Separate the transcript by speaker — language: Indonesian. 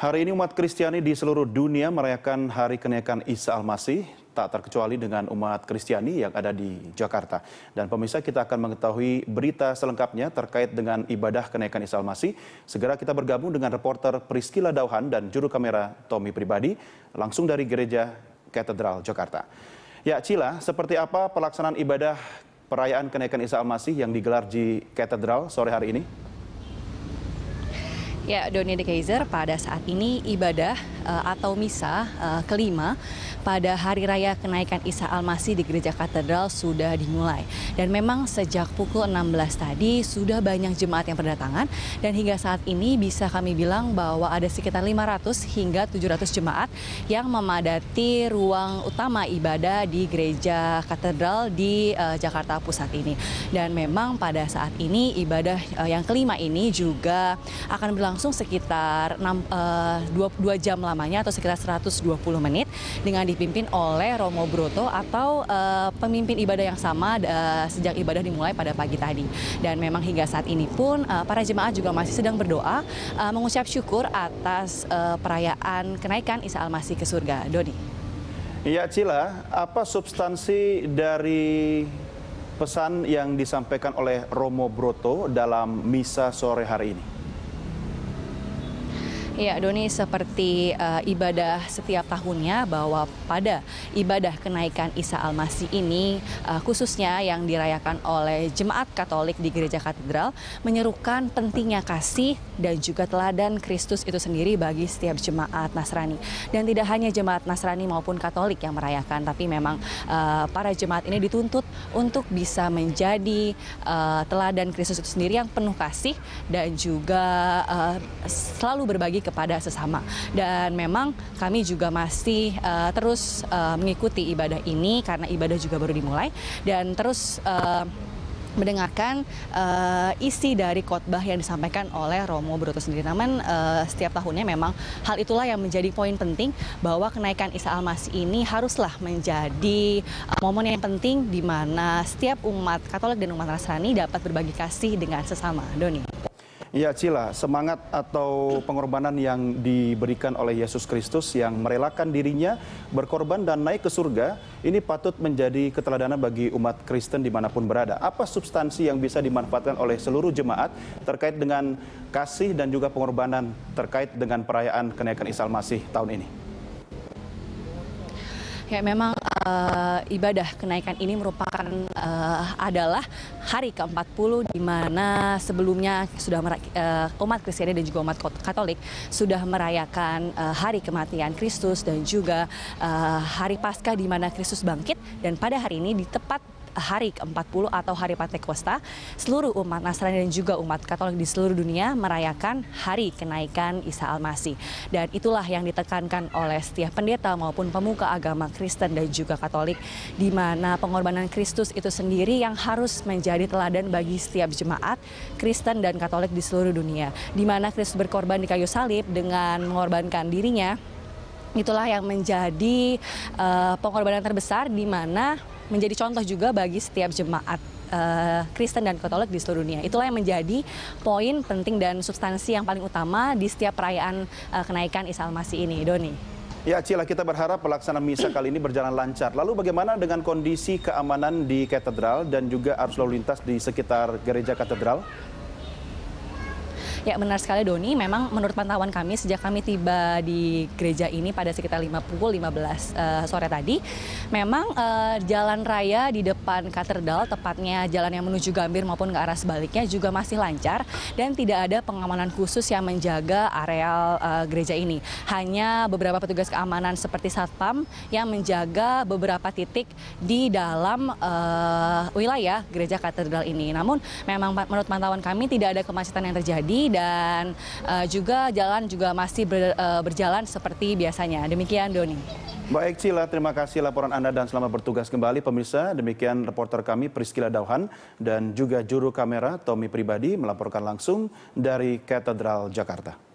Speaker 1: Hari ini umat Kristiani di seluruh dunia merayakan hari kenaikan Isa Al-Masih, tak terkecuali dengan umat Kristiani yang ada di Jakarta. Dan pemirsa kita akan mengetahui berita selengkapnya terkait dengan ibadah kenaikan Isa Al-Masih. Segera kita bergabung dengan reporter Priscila Dauhan dan juru kamera Tommy Pribadi langsung dari gereja Katedral Jakarta. Ya Cila, seperti apa pelaksanaan ibadah perayaan kenaikan Isa Al-Masih yang digelar di Katedral sore hari ini?
Speaker 2: Ya, Doni De Kaiser, pada saat ini ibadah uh, atau misa uh, kelima pada Hari Raya Kenaikan Isa al di Gereja Katedral sudah dimulai. Dan memang sejak pukul 16 tadi sudah banyak jemaat yang berdatangan dan hingga saat ini bisa kami bilang bahwa ada sekitar 500 hingga 700 jemaat yang memadati ruang utama ibadah di Gereja Katedral di uh, Jakarta Pusat ini. Dan memang pada saat ini ibadah uh, yang kelima ini juga akan berlangsung berlangsung sekitar 6, uh, 22 jam lamanya atau sekitar 120 menit dengan dipimpin oleh Romo Broto atau uh, pemimpin ibadah yang sama uh, sejak ibadah dimulai pada pagi tadi. Dan memang hingga saat ini pun uh, para jemaat juga masih sedang berdoa uh, mengucap syukur atas uh, perayaan kenaikan Isa Al-Masih ke surga. Dodi.
Speaker 1: Ya Cila, apa substansi dari pesan yang disampaikan oleh Romo Broto dalam misa sore hari ini?
Speaker 2: Iya Doni seperti uh, ibadah setiap tahunnya bahwa pada ibadah kenaikan Isa Almasih ini uh, khususnya yang dirayakan oleh jemaat Katolik di Gereja Katedral menyerukan pentingnya kasih dan juga teladan Kristus itu sendiri bagi setiap jemaat Nasrani. Dan tidak hanya jemaat Nasrani maupun Katolik yang merayakan, tapi memang uh, para jemaat ini dituntut untuk bisa menjadi uh, teladan Kristus itu sendiri yang penuh kasih dan juga uh, selalu berbagi ke kepada sesama. Dan memang kami juga masih uh, terus uh, mengikuti ibadah ini karena ibadah juga baru dimulai dan terus uh, mendengarkan uh, isi dari khotbah yang disampaikan oleh Romo Broto sendiri. Namun uh, setiap tahunnya memang hal itulah yang menjadi poin penting bahwa kenaikan Isa Al-Masih ini haruslah menjadi uh, momen yang penting di mana setiap umat Katolik dan umat Nasrani dapat berbagi kasih dengan sesama. Doni.
Speaker 1: Ya Cila, semangat atau pengorbanan yang diberikan oleh Yesus Kristus yang merelakan dirinya berkorban dan naik ke surga, ini patut menjadi keteladanan bagi umat Kristen dimanapun berada. Apa substansi yang bisa dimanfaatkan oleh seluruh jemaat terkait dengan kasih dan juga pengorbanan terkait dengan perayaan kenaikan Isa Masih tahun ini?
Speaker 2: Ya memang uh, ibadah kenaikan ini merupakan uh, adalah hari ke-40 di mana sebelumnya sudah uh, umat Kristen dan juga umat Katolik sudah merayakan uh, hari kematian Kristus dan juga uh, hari Paskah di mana Kristus bangkit dan pada hari ini di tepat hari ke-40 atau Hari Pantekosta, seluruh umat Nasrani dan juga umat Katolik di seluruh dunia merayakan hari kenaikan Isa al Dan itulah yang ditekankan oleh setiap pendeta maupun pemuka agama Kristen dan juga Katolik di mana pengorbanan Kristus itu sendiri yang harus menjadi teladan bagi setiap jemaat Kristen dan Katolik di seluruh dunia. Di mana Kristus berkorban di kayu salib dengan mengorbankan dirinya Itulah yang menjadi uh, pengorbanan terbesar di mana menjadi contoh juga bagi setiap jemaat uh, Kristen dan Katolik di seluruh dunia. Itulah yang menjadi poin penting dan substansi yang paling utama di setiap perayaan uh, kenaikan Isa Almasih ini, Doni.
Speaker 1: Ya, Cila, kita berharap pelaksanaan misa kali ini berjalan lancar. Lalu bagaimana dengan kondisi keamanan di katedral dan juga arus lalu lintas di sekitar gereja katedral?
Speaker 2: Ya benar sekali Doni, memang menurut pantauan kami sejak kami tiba di gereja ini pada sekitar 5 pukul 15 uh, eh, sore tadi, memang uh, jalan raya di depan katedral, tepatnya jalan yang menuju Gambir maupun ke arah sebaliknya juga masih lancar dan tidak ada pengamanan khusus yang menjaga areal uh, gereja ini. Hanya beberapa petugas keamanan seperti satpam yang menjaga beberapa titik di dalam uh, wilayah gereja katedral ini. Namun memang menurut pantauan kami tidak ada kemacetan yang terjadi dan uh, juga jalan juga masih ber, uh, berjalan seperti biasanya. Demikian Doni.
Speaker 1: Baik Cila, terima kasih laporan Anda dan selamat bertugas kembali pemirsa. Demikian reporter kami Priscila Dauhan dan juga juru kamera Tommy Pribadi melaporkan langsung dari Katedral Jakarta.